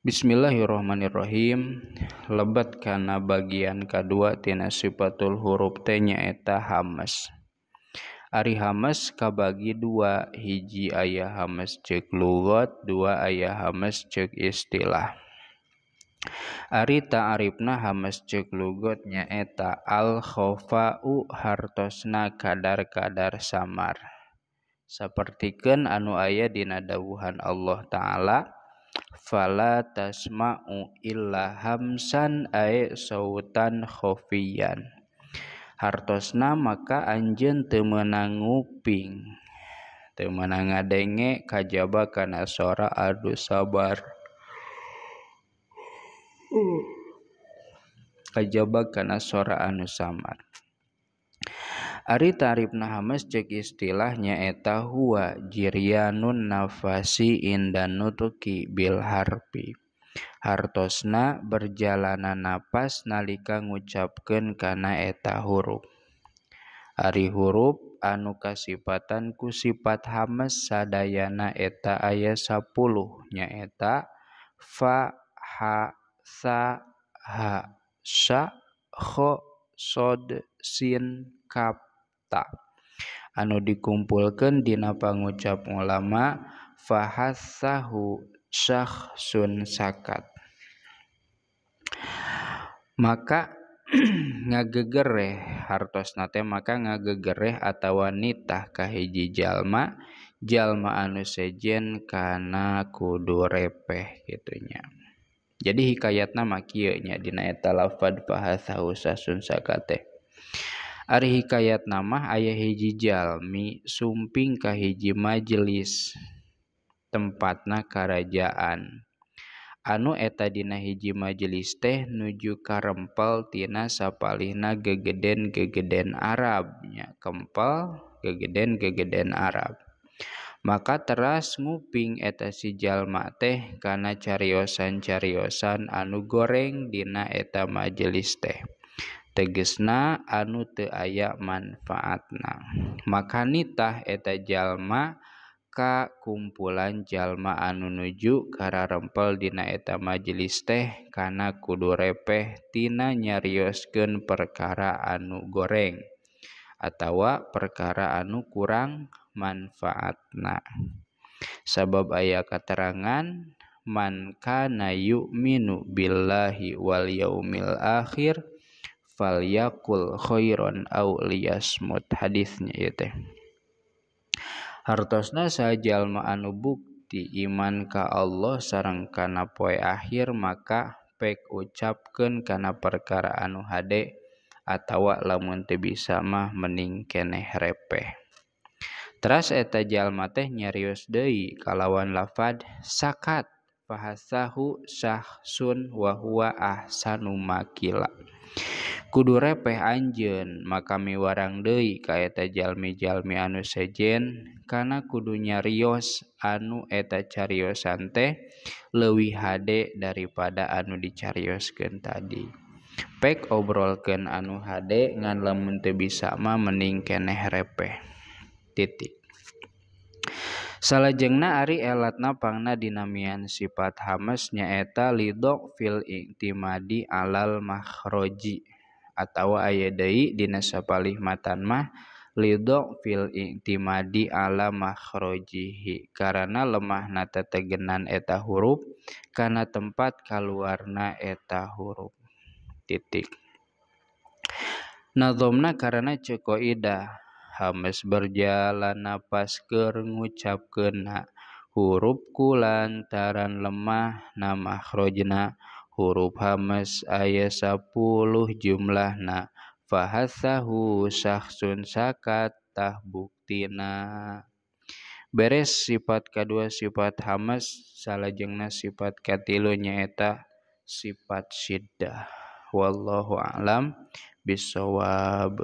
Bismillahirroman Irohim lebet kana bagian ka duatina sipatul hurupte nyaeta haes Ari Hames ka dua hijji ayah Hames cek lugot dua ayah haes cek istilah Ata arifna haes cek lugot nya eta alkhofa u hartos na kadarkadar samar sepertiken anu ayahdina dawhan Allah ta'ala Fa tasma u lahhamsan ae sotan hofiyan. Hartos na maka anjen temmenangguing Temenang dege kajba ka sora adu sabar Kajjaba kana sora anu samar. Ari tarif nahames cek istilahnya eta huwa jirianun nafasi indan nutuki bil harpi. Hartosna berjalanan napas nalika ngucapkan kana eta huruf. Ari huruf anu kasipatan ku sifat hames sadayana eta aya 10 eta fa ha sa ha sha kho sod sin kap anu dikumpulkan dinapa ngucap ulama faha sahhu Sy sunsakat maka ngagegereh hartos nate maka ngagegereh atau wanitakah hiji Jalma jalma anu sejen karena kudu repeh gitunya jadi hikayat nama Kyyonya dinaalafatd pahaunkat hikayat nama ayaah hijjijal mi sumpingkah hijji majelis tempat na kerarajaan Anu eta dina hiji majelis teh nuju karempeltina sappallina gegeden gegeden Arabnya kempel gegeden gegeden Arab maka terasnguping eta sijalmak teh kana cariyosan cariyosan anu goreng dina eta majelis teh. Tegesna anu teaya manfaatna makanita eta jalma ka kumpulan jalma anu nuju kara rempel dina eta majelish kana kudu repehtina nyarioskeun perkara anu goreng atautawa perkaraanu kurang manfaatna Sabab aya katerangan Mankanayuk minu Billillahi wayaumil akhir, yakulkhoron aliaasmut haditsnya hartosnya sajajallmaanubuk di imankah Allah serre karena poi akhir maka pek ucapken karena perkaraanhade atauwak lamunt bisa mah meningkeneh repeh trasas etajallmah nyarius Dei kalawan lafad sakat pahahu Syahsunwahwa ahsanmakla kudu repeh Anjen makami warang Dei kaeta jalmi-jalmi anu sejen karena kudunya Rios anu eta cariosan teh lewi hade daripada anu dicariosken tadi pek obrolken anu hade ngan lamun teu bisa mah mending keneh repeh titik Salajengna Ari elatna pangna dinamian sifat Hamas nyaeta lidok fil iktimadi alal mahroji Ayai di nesa Palimatan mah Lihotimadi alamamahkhrojihi karena lemah na tegenan eta huruf karena tempat kalluna eta huruf titik Nana karena cekoida Hames berjalan pasker ngucap kena huruf kulantaran lemah namahrojna, punya Huruf Hames ayat 10 jumlah na fahaahhu sunkattahbuktina Beres sifat kedua sifat Hamas salah jengnah sifat katlu nyaeta sifat sidah wallu alam bis bisawab